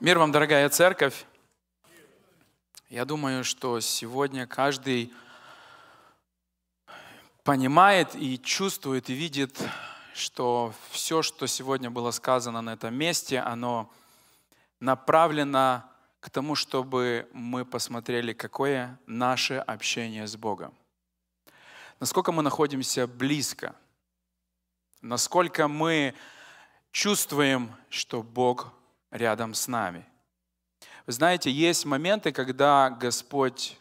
Мир вам, дорогая церковь. Я думаю, что сегодня каждый понимает и чувствует и видит, что все, что сегодня было сказано на этом месте, оно направлено к тому, чтобы мы посмотрели, какое наше общение с Богом. Насколько мы находимся близко, насколько мы чувствуем, что Бог рядом с нами. Вы знаете, есть моменты, когда Господь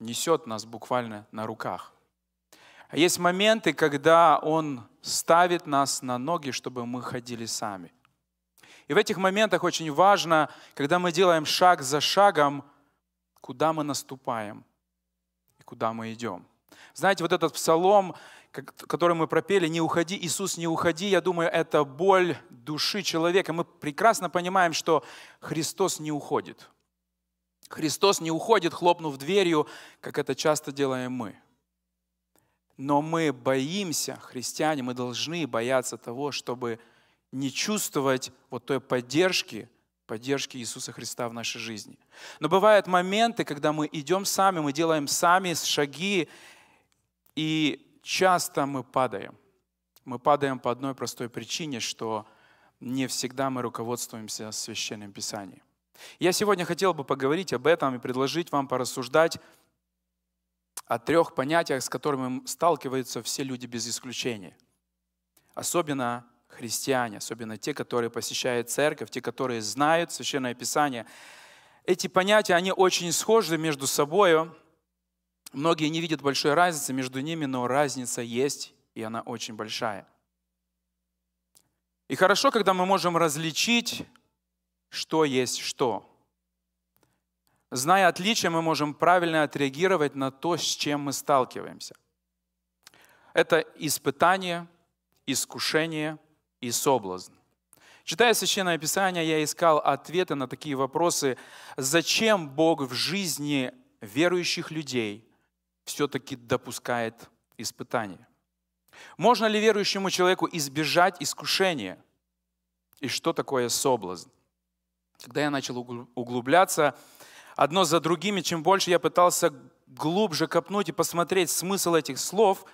несет нас буквально на руках. А есть моменты, когда Он ставит нас на ноги, чтобы мы ходили сами. И в этих моментах очень важно, когда мы делаем шаг за шагом, куда мы наступаем и куда мы идем. Знаете, вот этот псалом который мы пропели, «Не уходи, Иисус, не уходи», я думаю, это боль души человека. Мы прекрасно понимаем, что Христос не уходит. Христос не уходит, хлопнув дверью, как это часто делаем мы. Но мы боимся, христиане, мы должны бояться того, чтобы не чувствовать вот той поддержки, поддержки Иисуса Христа в нашей жизни. Но бывают моменты, когда мы идем сами, мы делаем сами шаги, и часто мы падаем. Мы падаем по одной простой причине, что не всегда мы руководствуемся священным писанием. Я сегодня хотел бы поговорить об этом и предложить вам порассуждать о трех понятиях, с которыми сталкиваются все люди без исключения. Особенно христиане, особенно те, которые посещают церковь, те, которые знают Священное Писание. Эти понятия, они очень схожи между собой, Многие не видят большой разницы между ними, но разница есть, и она очень большая. И хорошо, когда мы можем различить, что есть что. Зная отличия, мы можем правильно отреагировать на то, с чем мы сталкиваемся. Это испытание, искушение и соблазн. Читая Священное Писание, я искал ответы на такие вопросы. Зачем Бог в жизни верующих людей все-таки допускает испытания. Можно ли верующему человеку избежать искушения? И что такое соблазн? Когда я начал углубляться, одно за другими, чем больше я пытался глубже копнуть и посмотреть смысл этих слов,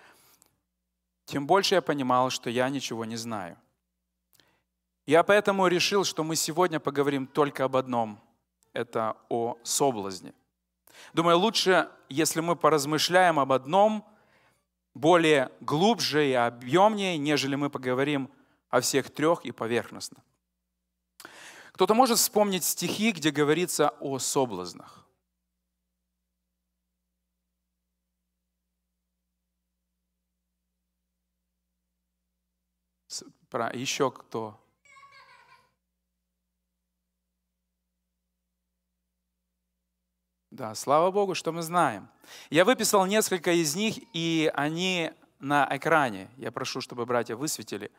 тем больше я понимал, что я ничего не знаю. Я поэтому решил, что мы сегодня поговорим только об одном. Это о соблазне. Думаю, лучше, если мы поразмышляем об одном более глубже и объемнее, нежели мы поговорим о всех трех и поверхностно. Кто-то может вспомнить стихи, где говорится о соблазнах. еще кто Да, слава Богу, что мы знаем. Я выписал несколько из них, и они на экране. Я прошу, чтобы братья высветили.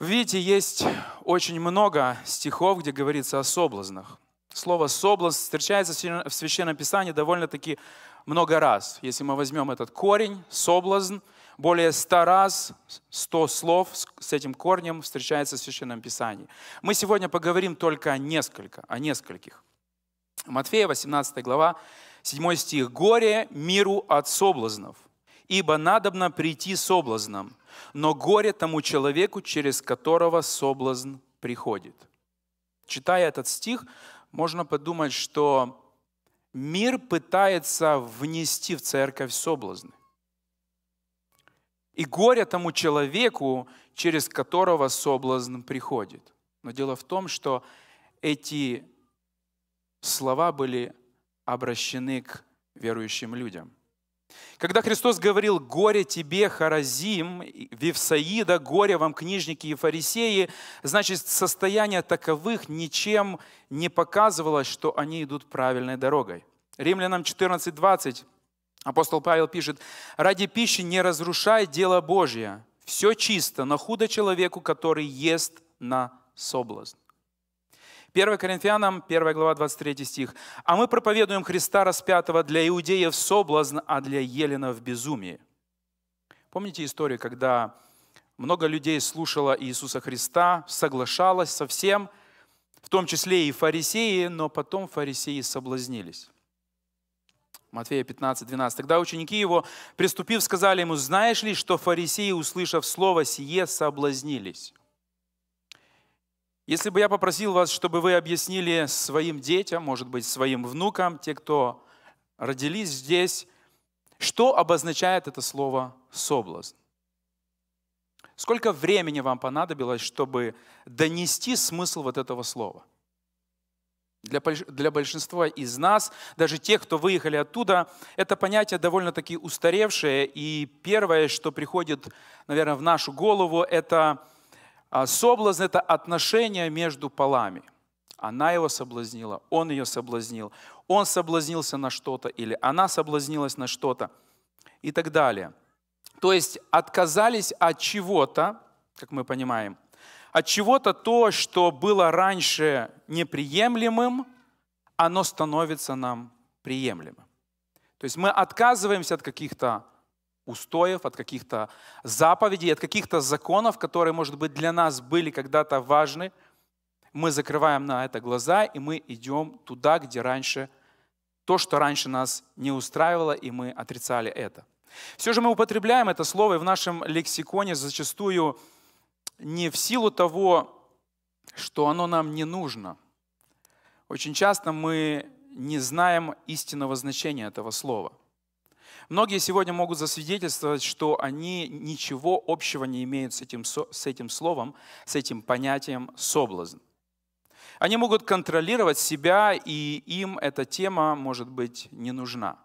Видите, есть очень много стихов, где говорится о соблазнах. Слово «соблазн» встречается в Священном Писании довольно-таки много раз. Если мы возьмем этот корень, соблазн, более ста раз, сто слов с этим корнем встречается в Священном Писании. Мы сегодня поговорим только о несколько, о нескольких. Матфея, 18 глава, 7 стих. «Горе миру от соблазнов, ибо надобно прийти соблазном, но горе тому человеку, через которого соблазн приходит». Читая этот стих, можно подумать, что мир пытается внести в церковь соблазны. И горе тому человеку, через которого соблазн приходит. Но дело в том, что эти слова были обращены к верующим людям. Когда Христос говорил «Горе тебе, Харазим, Вифсаида! горе вам, книжники и фарисеи», значит, состояние таковых ничем не показывалось, что они идут правильной дорогой. Римлянам 14:20 апостол Павел пишет, «Ради пищи не разрушай дело Божье, все чисто, но худо человеку, который ест на соблазн». 1 Коринфянам, 1 глава, 23 стих. «А мы проповедуем Христа распятого для иудеев соблазн, а для еленов безумии. Помните историю, когда много людей слушало Иисуса Христа, соглашалось со всем, в том числе и фарисеи, но потом фарисеи соблазнились. Матфея 15, 12. «Тогда ученики его, приступив, сказали ему, «Знаешь ли, что фарисеи, услышав слово сие, соблазнились?» Если бы я попросил вас, чтобы вы объяснили своим детям, может быть, своим внукам, те, кто родились здесь, что обозначает это слово «соблазн»? Сколько времени вам понадобилось, чтобы донести смысл вот этого слова? Для, большинства из нас, даже тех, кто выехали оттуда, это понятие довольно-таки устаревшее. И первое, что приходит, наверное, в нашу голову, это а соблазн – это отношение между полами. Она его соблазнила, он ее соблазнил, он соблазнился на что-то или она соблазнилась на что-то и так далее. То есть отказались от чего-то, как мы понимаем, от чего-то то, что было раньше неприемлемым, оно становится нам приемлемым. То есть мы отказываемся от каких-то устоев, от каких-то заповедей, от каких-то законов, которые, может быть, для нас были когда-то важны. Мы закрываем на это глаза, и мы идем туда, где раньше то, что раньше нас не устраивало, и мы отрицали это. Все же мы употребляем это слово, и в нашем лексиконе зачастую не в силу того, что оно нам не нужно. Очень часто мы не знаем истинного значения этого слова – Многие сегодня могут засвидетельствовать, что они ничего общего не имеют с этим, с этим словом, с этим понятием «соблазн». Они могут контролировать себя, и им эта тема, может быть, не нужна.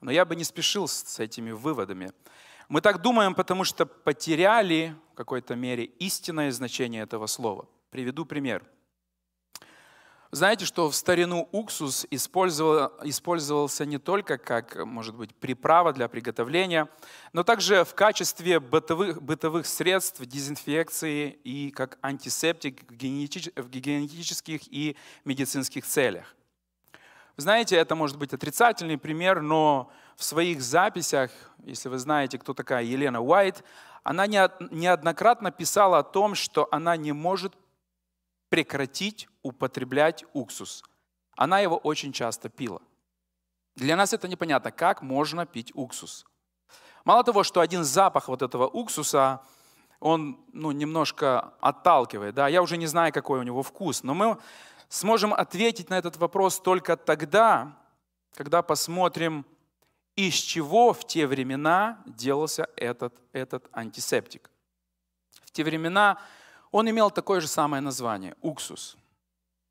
Но я бы не спешил с этими выводами. Мы так думаем, потому что потеряли в какой-то мере истинное значение этого слова. Приведу пример – знаете, что в старину уксус использовал, использовался не только как, может быть, приправа для приготовления, но также в качестве бытовых, бытовых средств дезинфекции и как антисептик в гигиенических и медицинских целях. Знаете, это может быть отрицательный пример, но в своих записях, если вы знаете, кто такая Елена Уайт, она неоднократно писала о том, что она не может прекратить употреблять уксус. Она его очень часто пила. Для нас это непонятно, как можно пить уксус. Мало того, что один запах вот этого уксуса, он ну, немножко отталкивает. Да? Я уже не знаю, какой у него вкус, но мы сможем ответить на этот вопрос только тогда, когда посмотрим, из чего в те времена делался этот, этот антисептик. В те времена он имел такое же самое название – уксус.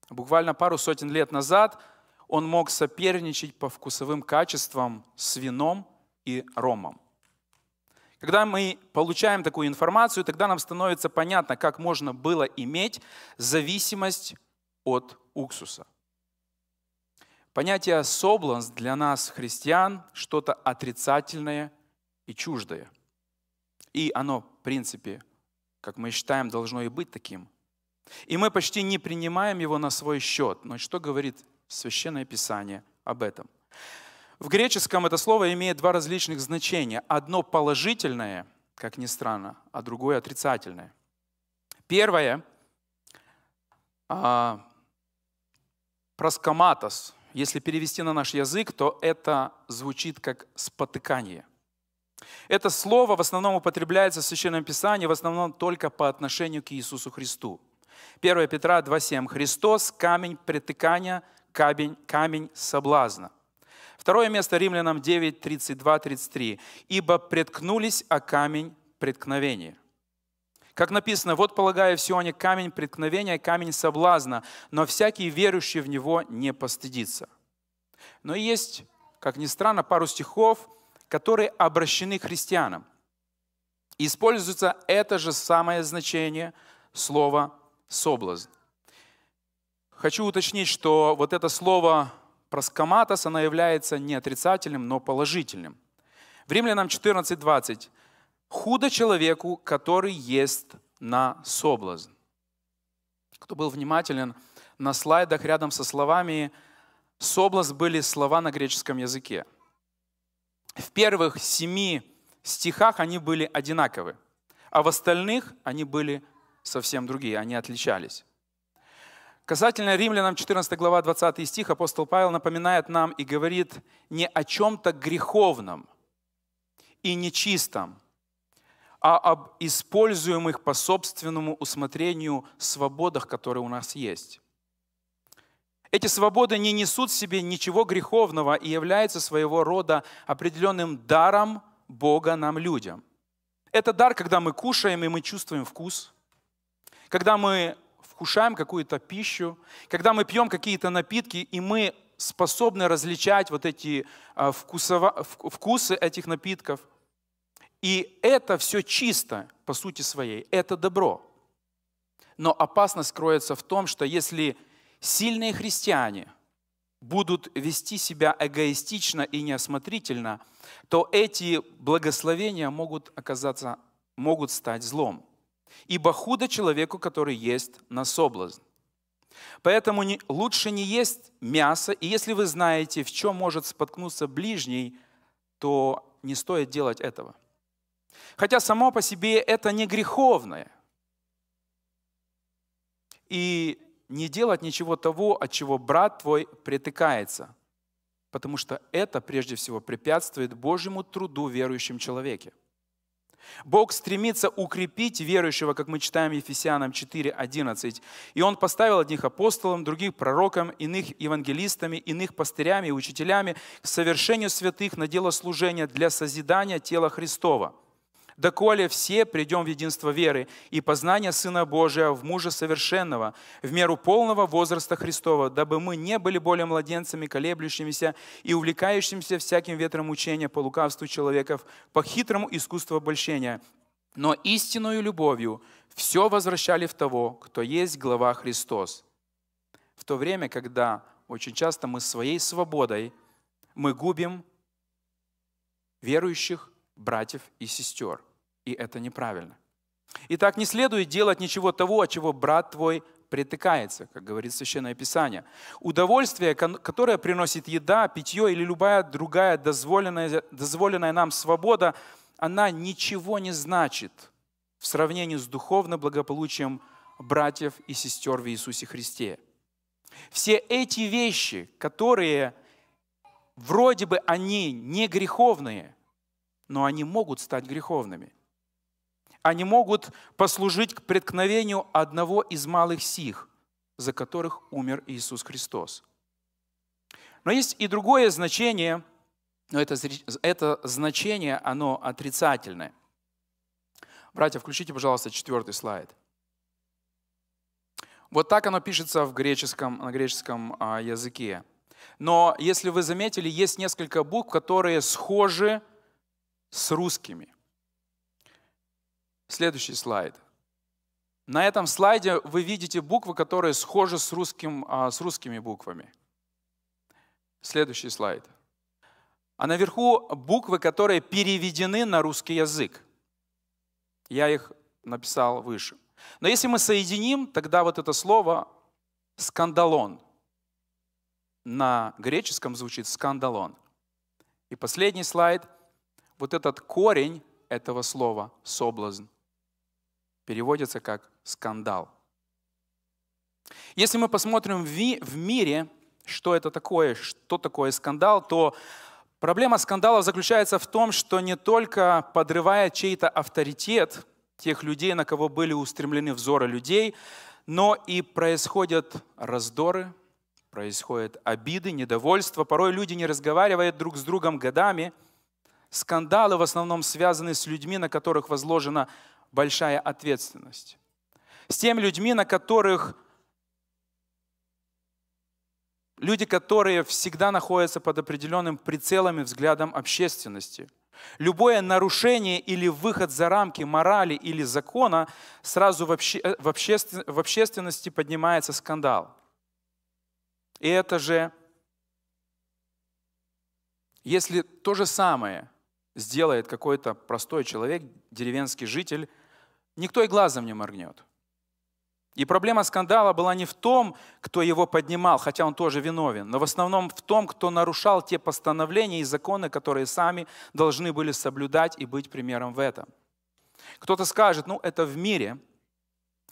Буквально пару сотен лет назад он мог соперничать по вкусовым качествам с вином и ромом. Когда мы получаем такую информацию, тогда нам становится понятно, как можно было иметь зависимость от уксуса. Понятие «соблазн» для нас, христиан, что-то отрицательное и чуждое. И оно, в принципе, как мы считаем, должно и быть таким. И мы почти не принимаем его на свой счет. Но что говорит Священное Писание об этом? В греческом это слово имеет два различных значения. Одно положительное, как ни странно, а другое отрицательное. Первое а, проскоматос. Если перевести на наш язык, то это звучит как спотыкание – это слово в основном употребляется в Священном Писании, в основном только по отношению к Иисусу Христу. 1 Петра 2.7. «Христос – камень притыкания, камень, камень соблазна». Второе место Римлянам 9, 33. «Ибо преткнулись о камень преткновения». Как написано, вот полагаю в Сионе камень преткновения, камень соблазна, но всякий верующий в него не постыдится. Но есть, как ни странно, пару стихов – которые обращены христианам. Используется это же самое значение слова «соблазн». Хочу уточнить, что вот это слово проскоматос, оно является не отрицательным, но положительным. В Римлянам 14:20 «Худо человеку, который ест на соблазн». Кто был внимателен, на слайдах рядом со словами «соблазн» были слова на греческом языке – в первых семи стихах они были одинаковы, а в остальных они были совсем другие, они отличались. Касательно римлянам 14 глава 20 стих апостол Павел напоминает нам и говорит не о чем-то греховном и нечистом, а об используемых по собственному усмотрению свободах, которые у нас есть. Эти свободы не несут в себе ничего греховного и являются своего рода определенным даром Бога нам, людям. Это дар, когда мы кушаем и мы чувствуем вкус, когда мы вкушаем какую-то пищу, когда мы пьем какие-то напитки, и мы способны различать вот эти а, вкусово, вкусы этих напитков. И это все чисто по сути своей, это добро. Но опасность кроется в том, что если Сильные христиане будут вести себя эгоистично и неосмотрительно, то эти благословения могут оказаться, могут стать злом. Ибо худо человеку, который ест на соблазн. Поэтому лучше не есть мясо, и если вы знаете, в чем может споткнуться ближний, то не стоит делать этого. Хотя само по себе это не греховное. И не делать ничего того, от чего брат твой притыкается, потому что это прежде всего препятствует Божьему труду в человеке. Бог стремится укрепить верующего, как мы читаем Ефесянам 4.11. И Он поставил одних апостолам, других пророкам, иных евангелистами, иных пастырями и учителями к совершению святых на дело служения для созидания тела Христова – доколе все придем в единство веры и познание Сына Божия в мужа совершенного, в меру полного возраста Христова, дабы мы не были более младенцами, колеблющимися и увлекающимися всяким ветром учения по лукавству человеков, по хитрому искусству обольщения, но истинную любовью все возвращали в того, кто есть глава Христос. В то время, когда очень часто мы своей свободой мы губим верующих, братьев и сестер. И это неправильно. Итак, не следует делать ничего того, от чего брат твой притыкается, как говорит Священное Писание. Удовольствие, которое приносит еда, питье или любая другая дозволенная, дозволенная нам свобода, она ничего не значит в сравнении с духовным благополучием братьев и сестер в Иисусе Христе. Все эти вещи, которые вроде бы они не греховные – но они могут стать греховными. Они могут послужить к преткновению одного из малых сих, за которых умер Иисус Христос. Но есть и другое значение, но это, это значение, оно отрицательное. Братья, включите, пожалуйста, четвертый слайд. Вот так оно пишется в греческом, на греческом а, языке. Но если вы заметили, есть несколько букв, которые схожи с русскими. Следующий слайд. На этом слайде вы видите буквы, которые схожи с, русским, а, с русскими буквами. Следующий слайд. А наверху буквы, которые переведены на русский язык. Я их написал выше. Но если мы соединим, тогда вот это слово «скандалон». На греческом звучит «скандалон». И последний слайд — вот этот корень этого слова «соблазн» переводится как «скандал». Если мы посмотрим в мире, что это такое, что такое скандал, то проблема скандала заключается в том, что не только подрывая чей-то авторитет тех людей, на кого были устремлены взоры людей, но и происходят раздоры, происходят обиды, недовольство. Порой люди не разговаривают друг с другом годами, Скандалы в основном связаны с людьми, на которых возложена большая ответственность. С теми людьми, на которых люди, которые всегда находятся под определенным прицелом и взглядом общественности. Любое нарушение или выход за рамки морали или закона сразу в, обще, в, обществе, в общественности поднимается скандал. И это же, если то же самое – сделает какой-то простой человек, деревенский житель, никто и глазом не моргнет. И проблема скандала была не в том, кто его поднимал, хотя он тоже виновен, но в основном в том, кто нарушал те постановления и законы, которые сами должны были соблюдать и быть примером в этом. Кто-то скажет, ну это в мире,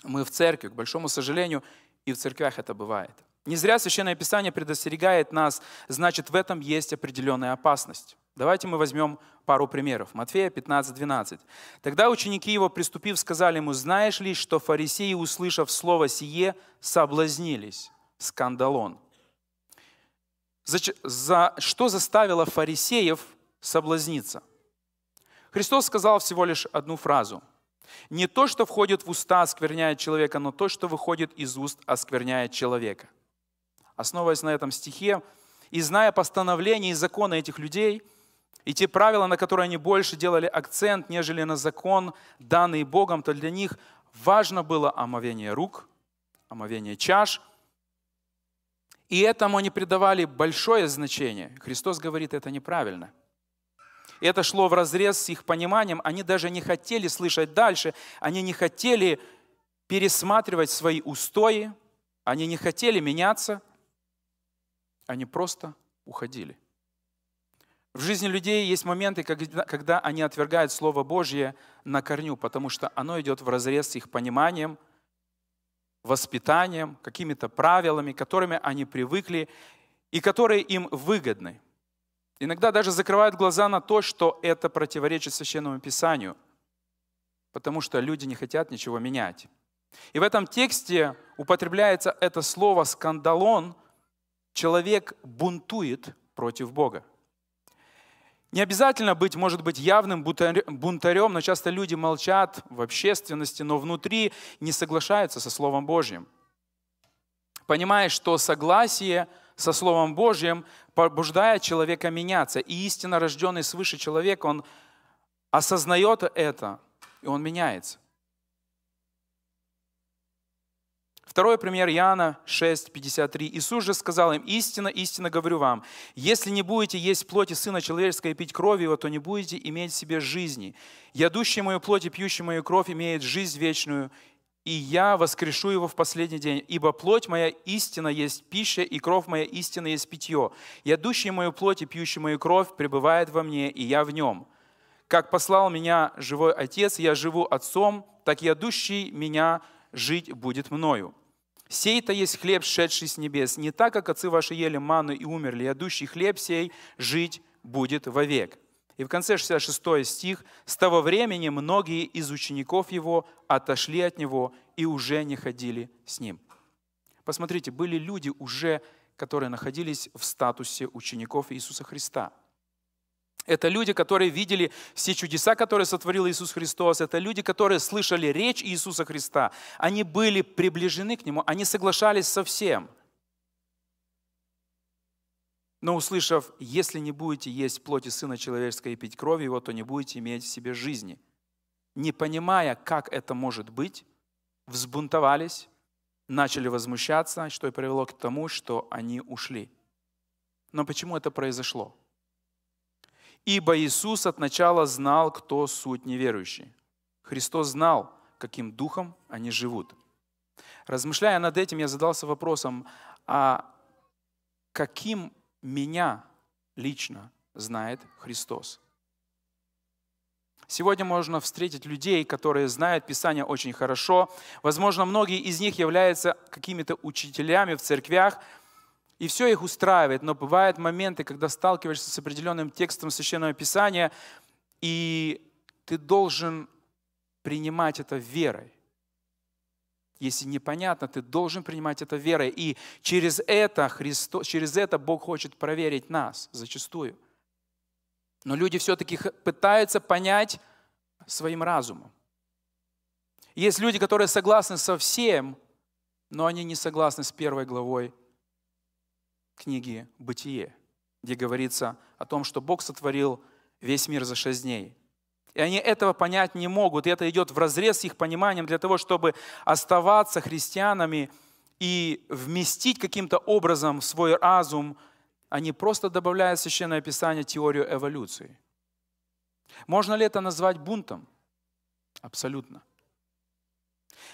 мы в церкви, к большому сожалению, и в церквях это бывает. Не зря Священное Писание предостерегает нас, значит в этом есть определенная опасность. Давайте мы возьмем пару примеров. Матфея 15, 12. «Тогда ученики его, приступив, сказали ему, «Знаешь ли, что фарисеи, услышав слово сие, соблазнились?» Скандалон. За, за, что заставило фарисеев соблазниться? Христос сказал всего лишь одну фразу. «Не то, что входит в уста, оскверняет человека, но то, что выходит из уст, оскверняет человека». Основываясь на этом стихе и зная постановление и законы этих людей – и те правила, на которые они больше делали акцент, нежели на закон, данный Богом, то для них важно было омовение рук, омовение чаш. И этому они придавали большое значение. Христос говорит, это неправильно. это шло в разрез с их пониманием. Они даже не хотели слышать дальше. Они не хотели пересматривать свои устои. Они не хотели меняться. Они просто уходили. В жизни людей есть моменты, когда они отвергают Слово Божье на корню, потому что оно идет в разрез с их пониманием, воспитанием, какими-то правилами, которыми они привыкли и которые им выгодны. Иногда даже закрывают глаза на то, что это противоречит священному писанию, потому что люди не хотят ничего менять. И в этом тексте употребляется это слово «скандалон». Человек бунтует против Бога. Не обязательно быть, может быть, явным бунтарем, но часто люди молчат в общественности, но внутри не соглашаются со Словом Божьим. Понимая, что согласие со Словом Божьим побуждает человека меняться, и истинно рожденный свыше человек, он осознает это, и он меняется. Второй пример Иоанна 6, 53. Иисус же сказал им, «Истина, истинно говорю вам, если не будете есть плоти Сына Человеческого и пить крови Его, то не будете иметь в себе жизни. Ядущий мою плоть и пьющий мою кровь имеет жизнь вечную, и я воскрешу его в последний день, ибо плоть моя истина есть пища, и кровь моя истина есть питье. Ядущий мою плоть и пьющий мою кровь пребывает во мне, и я в нем. Как послал меня живой Отец, я живу Отцом, так ядущий меня жить будет мною. Сей-то есть хлеб, шедший с небес, не так, как отцы ваши ели ману и умерли, ядущий а хлеб сей жить будет вовек». И в конце 66 стих «С того времени многие из учеников его отошли от него и уже не ходили с ним». Посмотрите, были люди уже, которые находились в статусе учеников Иисуса Христа – это люди, которые видели все чудеса, которые сотворил Иисус Христос. Это люди, которые слышали речь Иисуса Христа. Они были приближены к Нему, они соглашались со всем. Но услышав, если не будете есть плоти Сына Человеческого и пить крови Его, то не будете иметь в себе жизни. Не понимая, как это может быть, взбунтовались, начали возмущаться, что и привело к тому, что они ушли. Но почему это произошло? Ибо Иисус от начала знал, кто суть неверующий. Христос знал, каким духом они живут. Размышляя над этим, я задался вопросом, а каким меня лично знает Христос? Сегодня можно встретить людей, которые знают Писание очень хорошо. Возможно, многие из них являются какими-то учителями в церквях – и все их устраивает. Но бывают моменты, когда сталкиваешься с определенным текстом Священного Писания, и ты должен принимать это верой. Если непонятно, ты должен принимать это верой. И через это, Христо, через это Бог хочет проверить нас зачастую. Но люди все-таки пытаются понять своим разумом. Есть люди, которые согласны со всем, но они не согласны с первой главой книги «Бытие», где говорится о том, что Бог сотворил весь мир за шесть дней. И они этого понять не могут, и это идет в разрез с их пониманием для того, чтобы оставаться христианами и вместить каким-то образом в свой разум, они а просто добавляют в Священное Писание теорию эволюции. Можно ли это назвать бунтом? Абсолютно.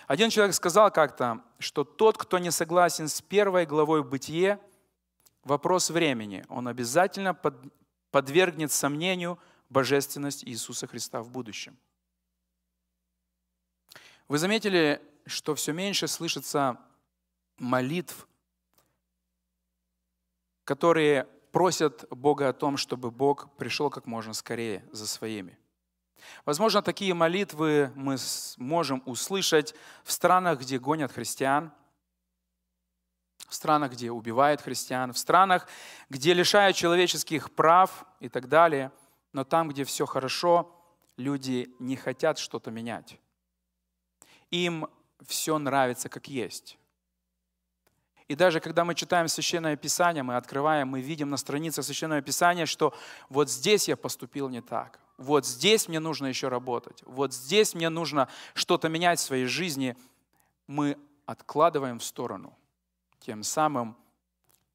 Один человек сказал как-то, что тот, кто не согласен с первой главой бытие – вопрос времени. Он обязательно под, подвергнет сомнению божественность Иисуса Христа в будущем. Вы заметили, что все меньше слышится молитв, которые просят Бога о том, чтобы Бог пришел как можно скорее за своими. Возможно, такие молитвы мы можем услышать в странах, где гонят христиан – в странах, где убивают христиан, в странах, где лишают человеческих прав и так далее. Но там, где все хорошо, люди не хотят что-то менять. Им все нравится как есть. И даже когда мы читаем Священное Писание, мы открываем, мы видим на странице Священного Писания, что вот здесь я поступил не так, вот здесь мне нужно еще работать, вот здесь мне нужно что-то менять в своей жизни, мы откладываем в сторону – тем самым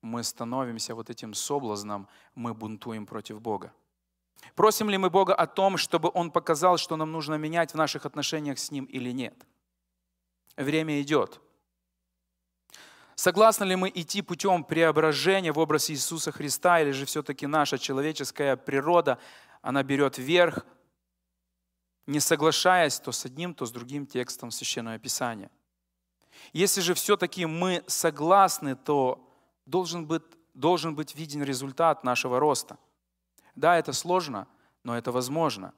мы становимся вот этим соблазном, мы бунтуем против Бога. Просим ли мы Бога о том, чтобы Он показал, что нам нужно менять в наших отношениях с Ним или нет? Время идет. Согласны ли мы идти путем преображения в образ Иисуса Христа, или же все-таки наша человеческая природа, она берет верх, не соглашаясь то с одним, то с другим текстом Священного Писания – если же все-таки мы согласны, то должен быть, должен быть виден результат нашего роста. Да, это сложно, но это возможно.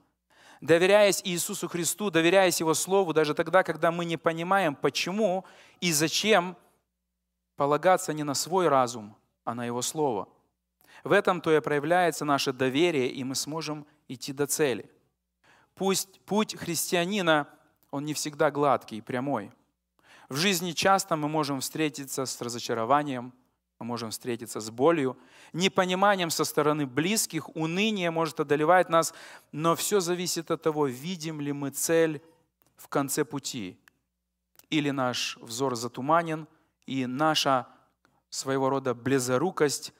Доверяясь Иисусу Христу, доверяясь Его Слову, даже тогда, когда мы не понимаем, почему и зачем полагаться не на свой разум, а на Его Слово. В этом-то и проявляется наше доверие, и мы сможем идти до цели. Пусть путь христианина, он не всегда гладкий и прямой – в жизни часто мы можем встретиться с разочарованием, мы можем встретиться с болью, непониманием со стороны близких, уныние может одолевать нас, но все зависит от того, видим ли мы цель в конце пути, или наш взор затуманен, и наша своего рода близорукость,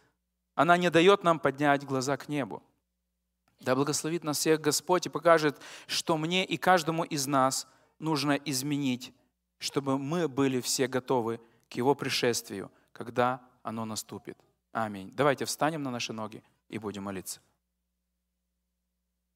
она не дает нам поднять глаза к небу. Да благословит нас всех Господь и покажет, что мне и каждому из нас нужно изменить чтобы мы были все готовы к Его пришествию, когда оно наступит. Аминь. Давайте встанем на наши ноги и будем молиться.